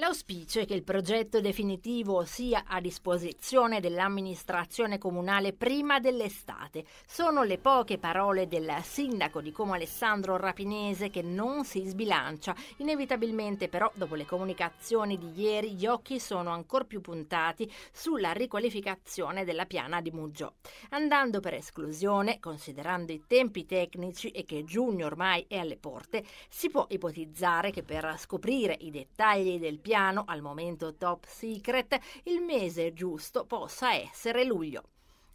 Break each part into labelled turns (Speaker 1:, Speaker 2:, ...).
Speaker 1: L'auspicio è che il progetto definitivo sia a disposizione dell'amministrazione comunale prima dell'estate. Sono le poche parole del sindaco di Como Alessandro Rapinese che non si sbilancia. Inevitabilmente però dopo le comunicazioni di ieri gli occhi sono ancora più puntati sulla riqualificazione della piana di Muggio. Andando per esclusione, considerando i tempi tecnici e che giugno ormai è alle porte, si può ipotizzare che per scoprire i dettagli del piano piano, al momento top secret, il mese giusto possa essere luglio.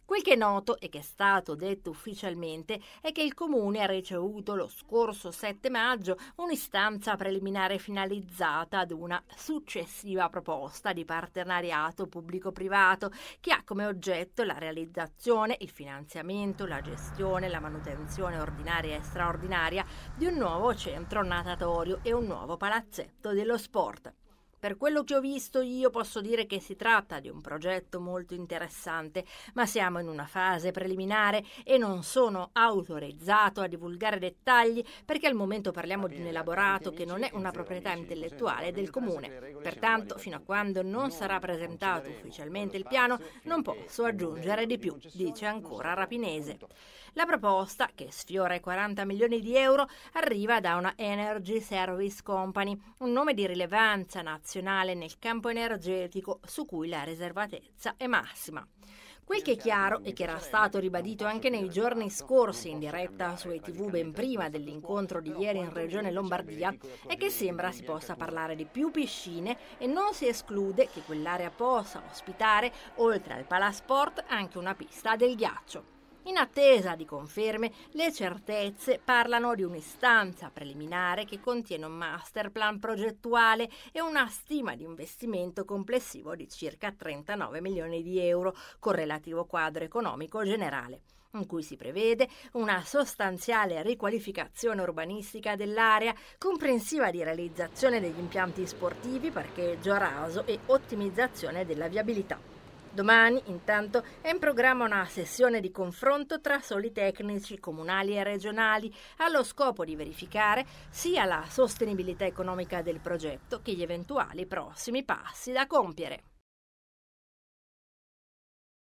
Speaker 1: Quel che è noto e che è stato detto ufficialmente è che il Comune ha ricevuto lo scorso 7 maggio un'istanza preliminare finalizzata ad una successiva proposta di partenariato pubblico-privato che ha come oggetto la realizzazione, il finanziamento, la gestione, la manutenzione ordinaria e straordinaria di un nuovo centro natatorio e un nuovo palazzetto dello sport. Per quello che ho visto io posso dire che si tratta di un progetto molto interessante, ma siamo in una fase preliminare e non sono autorizzato a divulgare dettagli perché al momento parliamo di un elaborato che non è una proprietà intellettuale del comune. Pertanto, fino a quando non sarà presentato ufficialmente il piano, non posso aggiungere di più, dice ancora Rapinese. La proposta, che sfiora i 40 milioni di euro, arriva da una Energy Service Company, un nome di rilevanza nazionale internazionale nel campo energetico su cui la riservatezza è massima. Quel che è chiaro e che era stato ribadito anche nei giorni scorsi in diretta su ETV ben prima dell'incontro di ieri in Regione Lombardia è che sembra si possa parlare di più piscine e non si esclude che quell'area possa ospitare, oltre al palasport, anche una pista del ghiaccio. In attesa di conferme, le certezze parlano di un'istanza preliminare che contiene un master plan progettuale e una stima di investimento complessivo di circa 39 milioni di euro, con relativo quadro economico generale in cui si prevede una sostanziale riqualificazione urbanistica dell'area, comprensiva di realizzazione degli impianti sportivi, parcheggio a raso e ottimizzazione della viabilità. Domani, intanto, è in programma una sessione di confronto tra soli tecnici comunali e regionali, allo scopo di verificare sia la sostenibilità economica del progetto che gli eventuali prossimi passi da compiere.